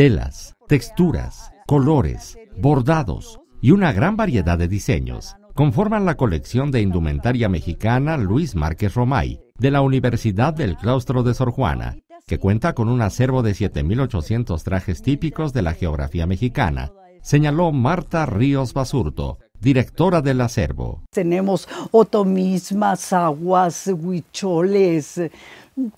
telas, texturas, colores, bordados y una gran variedad de diseños conforman la colección de indumentaria mexicana Luis Márquez Romay de la Universidad del Claustro de Sor Juana, que cuenta con un acervo de 7.800 trajes típicos de la geografía mexicana, señaló Marta Ríos Basurto, directora del acervo. Tenemos otomismas, aguas, huicholes,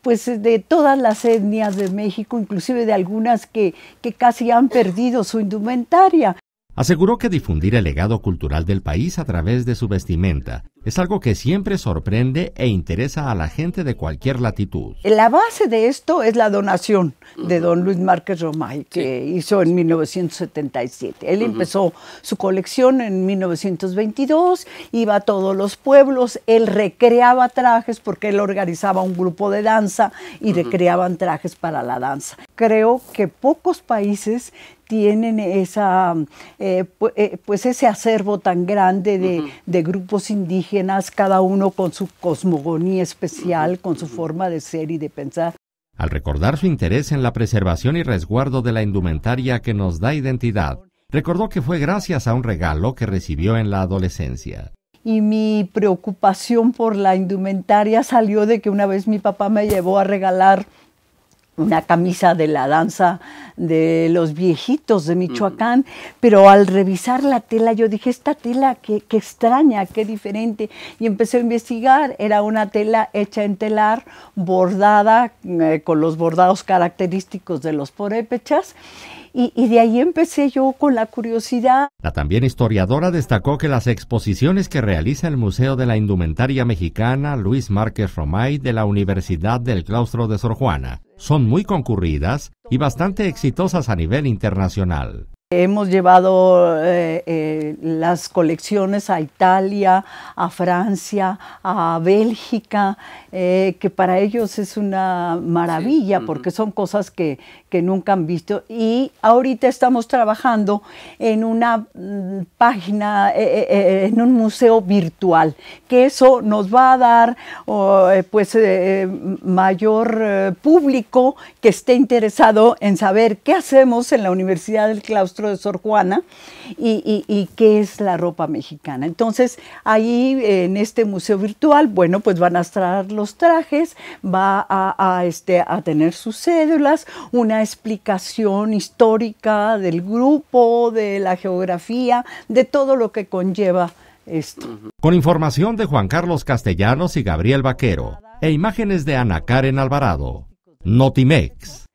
pues de todas las etnias de México, inclusive de algunas que, que casi han perdido su indumentaria. Aseguró que difundir el legado cultural del país a través de su vestimenta es algo que siempre sorprende e interesa a la gente de cualquier latitud. La base de esto es la donación de don Luis Márquez Romay, que hizo en 1977. Él empezó su colección en 1922, iba a todos los pueblos, él recreaba trajes porque él organizaba un grupo de danza y recreaban trajes para la danza. Creo que pocos países tienen eh, eh, pues ese acervo tan grande de grupos indígenas cada uno con su cosmogonía especial, con su forma de ser y de pensar. Al recordar su interés en la preservación y resguardo de la indumentaria que nos da identidad, recordó que fue gracias a un regalo que recibió en la adolescencia. Y mi preocupación por la indumentaria salió de que una vez mi papá me llevó a regalar una camisa de la danza de los viejitos de Michoacán, pero al revisar la tela yo dije, esta tela qué, extraña, qué diferente, y empecé a investigar, era una tela hecha en telar, bordada eh, con los bordados característicos de los porépechas, y, de ahí empecé yo con la curiosidad. La también historiadora destacó que las exposiciones que realiza el Museo de la Indumentaria Mexicana Luis Márquez Romay de la Universidad del Claustro de Sor Juana son muy concurridas y bastante exitosas a nivel internacional. Hemos llevado eh, eh, las colecciones a Italia, a Francia, a Bélgica, eh, que para ellos es una maravilla porque son cosas que, nunca han visto. Y ahorita estamos trabajando en una mm, página, en un museo virtual, que eso nos va a dar pues, mayor público que esté interesado en saber qué hacemos en la Universidad del Claustro Profesor de Sor Juana y, qué es la ropa mexicana. Entonces, ahí en este museo virtual, bueno, pues van a estar los trajes, va este, a tener sus cédulas, una explicación histórica del grupo, de la geografía, de todo lo que conlleva esto. Con información de Juan Carlos Castellanos y Gabriel Vaquero e imágenes de Ana Karen Alvarado. Notimex.